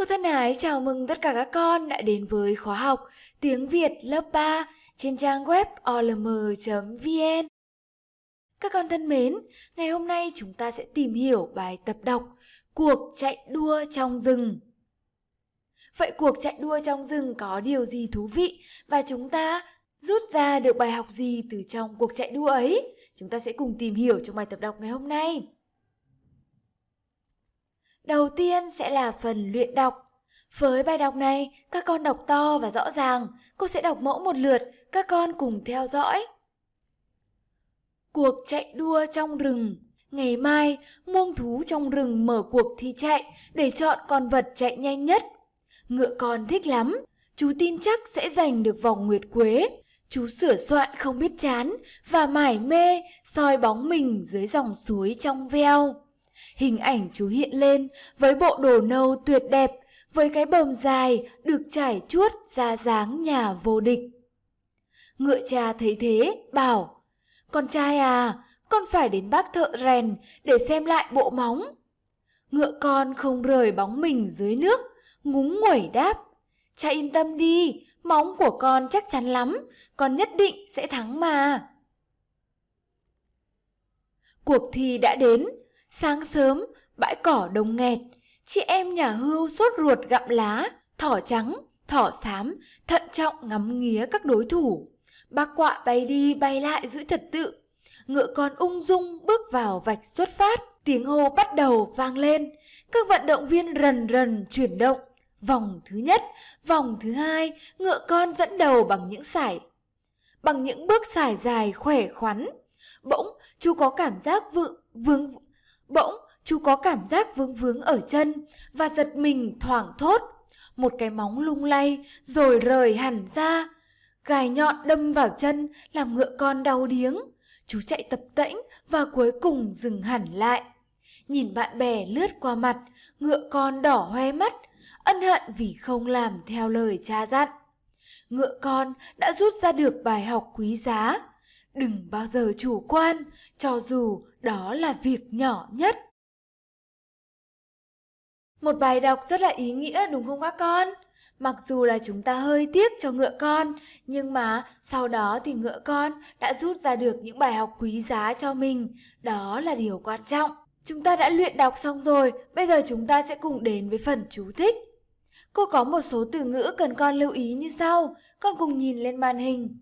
Cô thân ái chào mừng tất cả các con đã đến với khóa học Tiếng Việt lớp 3 trên trang web olm.vn. Các con thân mến, ngày hôm nay chúng ta sẽ tìm hiểu bài tập đọc Cuộc chạy đua trong rừng. Vậy cuộc chạy đua trong rừng có điều gì thú vị và chúng ta rút ra được bài học gì từ trong cuộc chạy đua ấy? Chúng ta sẽ cùng tìm hiểu trong bài tập đọc ngày hôm nay. Đầu tiên sẽ là phần luyện đọc. Với bài đọc này, các con đọc to và rõ ràng. Cô sẽ đọc mẫu một lượt, các con cùng theo dõi. Cuộc chạy đua trong rừng Ngày mai, muông thú trong rừng mở cuộc thi chạy để chọn con vật chạy nhanh nhất. Ngựa con thích lắm, chú tin chắc sẽ giành được vòng nguyệt quế. Chú sửa soạn không biết chán và mải mê soi bóng mình dưới dòng suối trong veo. Hình ảnh chú hiện lên với bộ đồ nâu tuyệt đẹp, với cái bờm dài được trải chuốt ra dáng nhà vô địch. Ngựa cha thấy thế, bảo, con trai à, con phải đến bác thợ rèn để xem lại bộ móng. Ngựa con không rời bóng mình dưới nước, ngúng nguẩy đáp, cha yên tâm đi, móng của con chắc chắn lắm, con nhất định sẽ thắng mà. Cuộc thi đã đến, Sáng sớm, bãi cỏ đồng nghẹt, chị em nhà hưu sốt ruột gặm lá, thỏ trắng, thỏ xám, thận trọng ngắm nghía các đối thủ. Bác quạ bay đi bay lại giữ trật tự, ngựa con ung dung bước vào vạch xuất phát. Tiếng hô bắt đầu vang lên, các vận động viên rần rần chuyển động. Vòng thứ nhất, vòng thứ hai, ngựa con dẫn đầu bằng những sải. Bằng những bước sải dài khỏe khoắn. Bỗng, chú có cảm giác vự, vướng, Bỗng, chú có cảm giác vướng vướng ở chân và giật mình thoảng thốt. Một cái móng lung lay rồi rời hẳn ra. Gài nhọn đâm vào chân làm ngựa con đau điếng. Chú chạy tập tễnh và cuối cùng dừng hẳn lại. Nhìn bạn bè lướt qua mặt, ngựa con đỏ hoe mắt, ân hận vì không làm theo lời cha dặn. Ngựa con đã rút ra được bài học quý giá. Đừng bao giờ chủ quan, cho dù đó là việc nhỏ nhất. Một bài đọc rất là ý nghĩa đúng không các con? Mặc dù là chúng ta hơi tiếc cho ngựa con, nhưng mà sau đó thì ngựa con đã rút ra được những bài học quý giá cho mình. Đó là điều quan trọng. Chúng ta đã luyện đọc xong rồi, bây giờ chúng ta sẽ cùng đến với phần chú thích. Cô có một số từ ngữ cần con lưu ý như sau, con cùng nhìn lên màn hình.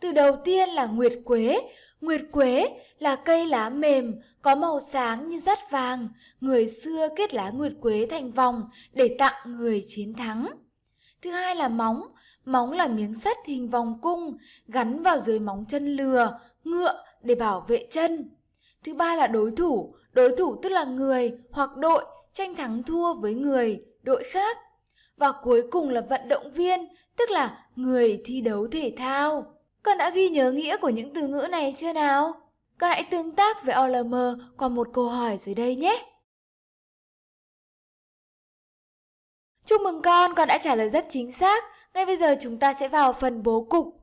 Từ đầu tiên là Nguyệt Quế, Nguyệt quế là cây lá mềm, có màu sáng như rát vàng. Người xưa kết lá nguyệt quế thành vòng để tặng người chiến thắng. Thứ hai là móng. Móng là miếng sắt hình vòng cung, gắn vào dưới móng chân lừa, ngựa để bảo vệ chân. Thứ ba là đối thủ. Đối thủ tức là người hoặc đội tranh thắng thua với người, đội khác. Và cuối cùng là vận động viên, tức là người thi đấu thể thao. Con đã ghi nhớ nghĩa của những từ ngữ này chưa nào? Con hãy tương tác với OLM qua một câu hỏi dưới đây nhé! Chúc mừng con, con đã trả lời rất chính xác. Ngay bây giờ chúng ta sẽ vào phần bố cục.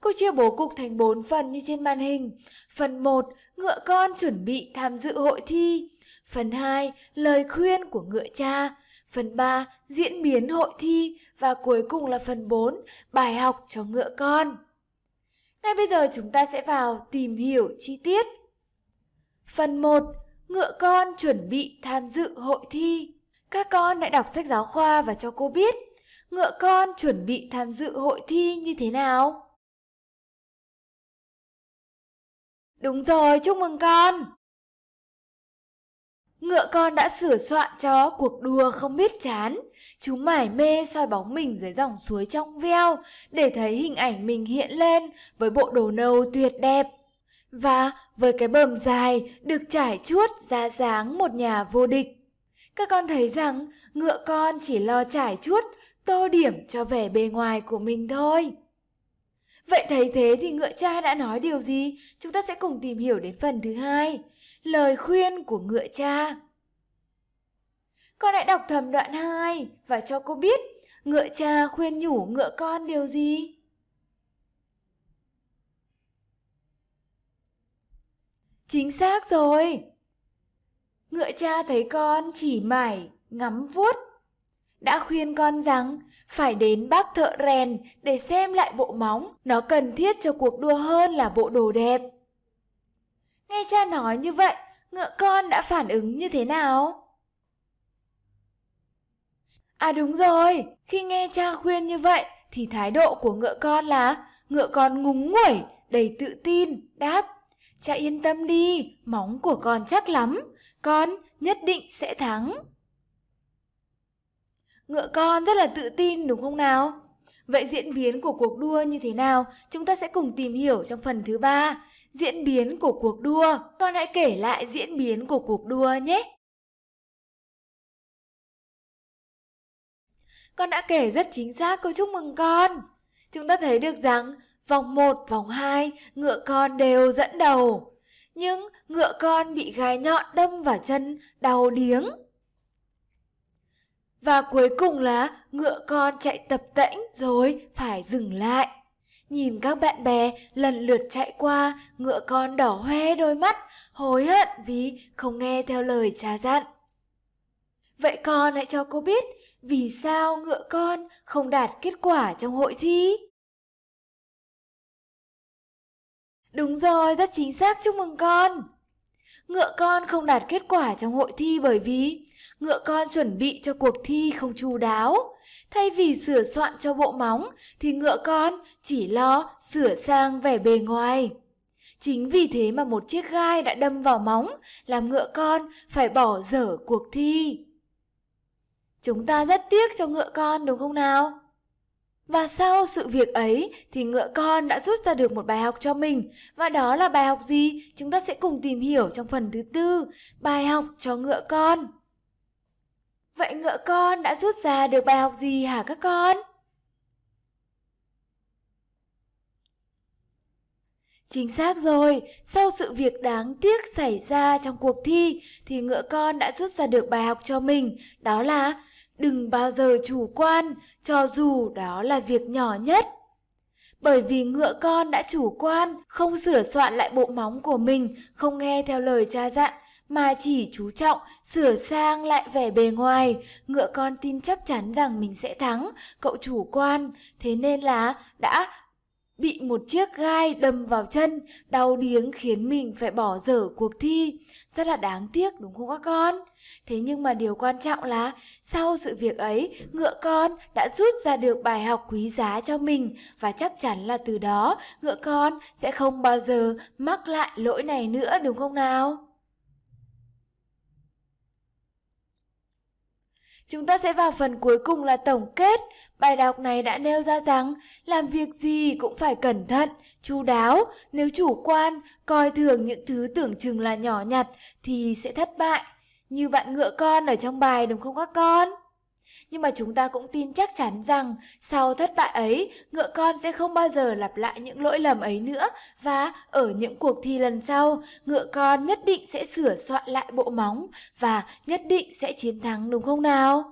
Cô chia bố cục thành 4 phần như trên màn hình. Phần 1, ngựa con chuẩn bị tham dự hội thi. Phần 2, lời khuyên của ngựa cha. Phần 3, diễn biến hội thi. Và cuối cùng là phần 4, bài học cho ngựa con. Ngay bây giờ chúng ta sẽ vào tìm hiểu chi tiết. Phần 1. Ngựa con chuẩn bị tham dự hội thi. Các con đã đọc sách giáo khoa và cho cô biết ngựa con chuẩn bị tham dự hội thi như thế nào. Đúng rồi, chúc mừng con! Ngựa con đã sửa soạn cho cuộc đua không biết chán. Chú mải mê soi bóng mình dưới dòng suối trong veo để thấy hình ảnh mình hiện lên với bộ đồ nâu tuyệt đẹp. Và với cái bờm dài được trải chuốt ra dáng một nhà vô địch. Các con thấy rằng ngựa con chỉ lo trải chuốt, tô điểm cho vẻ bề ngoài của mình thôi. Vậy thấy thế thì ngựa cha đã nói điều gì? Chúng ta sẽ cùng tìm hiểu đến phần thứ hai. Lời khuyên của ngựa cha Con hãy đọc thầm đoạn 2 và cho cô biết ngựa cha khuyên nhủ ngựa con điều gì. Chính xác rồi. Ngựa cha thấy con chỉ mải, ngắm vuốt. Đã khuyên con rằng phải đến bác thợ rèn để xem lại bộ móng. Nó cần thiết cho cuộc đua hơn là bộ đồ đẹp. Nghe cha nói như vậy, ngựa con đã phản ứng như thế nào? À đúng rồi, khi nghe cha khuyên như vậy thì thái độ của ngựa con là ngựa con ngúng nguẩy, đầy tự tin, đáp. Cha yên tâm đi, móng của con chắc lắm, con nhất định sẽ thắng. Ngựa con rất là tự tin đúng không nào? Vậy diễn biến của cuộc đua như thế nào chúng ta sẽ cùng tìm hiểu trong phần thứ ba diễn biến của cuộc đua. Con hãy kể lại diễn biến của cuộc đua nhé. Con đã kể rất chính xác cô chúc mừng con. Chúng ta thấy được rằng vòng 1, vòng 2 ngựa con đều dẫn đầu. Nhưng ngựa con bị gai nhọn đâm vào chân đau điếng. Và cuối cùng là ngựa con chạy tập tễnh rồi phải dừng lại. Nhìn các bạn bè lần lượt chạy qua, ngựa con đỏ hoe đôi mắt, hối hận vì không nghe theo lời cha dặn. Vậy con hãy cho cô biết vì sao ngựa con không đạt kết quả trong hội thi. Đúng rồi, rất chính xác, chúc mừng con. Ngựa con không đạt kết quả trong hội thi bởi vì ngựa con chuẩn bị cho cuộc thi không chu đáo Thay vì sửa soạn cho bộ móng thì ngựa con chỉ lo sửa sang vẻ bề ngoài. Chính vì thế mà một chiếc gai đã đâm vào móng làm ngựa con phải bỏ dở cuộc thi. Chúng ta rất tiếc cho ngựa con đúng không nào? Và sau sự việc ấy thì ngựa con đã rút ra được một bài học cho mình Và đó là bài học gì? Chúng ta sẽ cùng tìm hiểu trong phần thứ tư Bài học cho ngựa con Vậy ngựa con đã rút ra được bài học gì hả các con? Chính xác rồi, sau sự việc đáng tiếc xảy ra trong cuộc thi thì ngựa con đã rút ra được bài học cho mình, đó là đừng bao giờ chủ quan, cho dù đó là việc nhỏ nhất. Bởi vì ngựa con đã chủ quan, không sửa soạn lại bộ móng của mình, không nghe theo lời cha dặn mà chỉ chú trọng sửa sang lại vẻ bề ngoài. Ngựa con tin chắc chắn rằng mình sẽ thắng, cậu chủ quan, thế nên là đã bị một chiếc gai đâm vào chân, đau điếng khiến mình phải bỏ dở cuộc thi. Rất là đáng tiếc đúng không các con? Thế nhưng mà điều quan trọng là sau sự việc ấy, ngựa con đã rút ra được bài học quý giá cho mình và chắc chắn là từ đó ngựa con sẽ không bao giờ mắc lại lỗi này nữa đúng không nào? Chúng ta sẽ vào phần cuối cùng là tổng kết. Bài đọc này đã nêu ra rằng làm việc gì cũng phải cẩn thận, chú đáo. Nếu chủ quan, coi thường những thứ tưởng chừng là nhỏ nhặt thì sẽ thất bại. Như bạn ngựa con ở trong bài đúng không các con? nhưng mà chúng ta cũng tin chắc chắn rằng sau thất bại ấy, ngựa con sẽ không bao giờ lặp lại những lỗi lầm ấy nữa và ở những cuộc thi lần sau, ngựa con nhất định sẽ sửa soạn lại bộ móng và nhất định sẽ chiến thắng đúng không nào?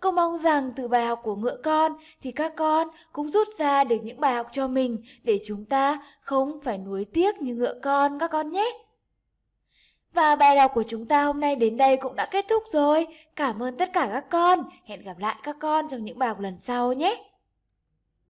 Cô mong rằng từ bài học của ngựa con thì các con cũng rút ra được những bài học cho mình để chúng ta không phải nuối tiếc như ngựa con các con nhé. Và bài đọc của chúng ta hôm nay đến đây cũng đã kết thúc rồi. Cảm ơn tất cả các con. Hẹn gặp lại các con trong những bài học lần sau nhé.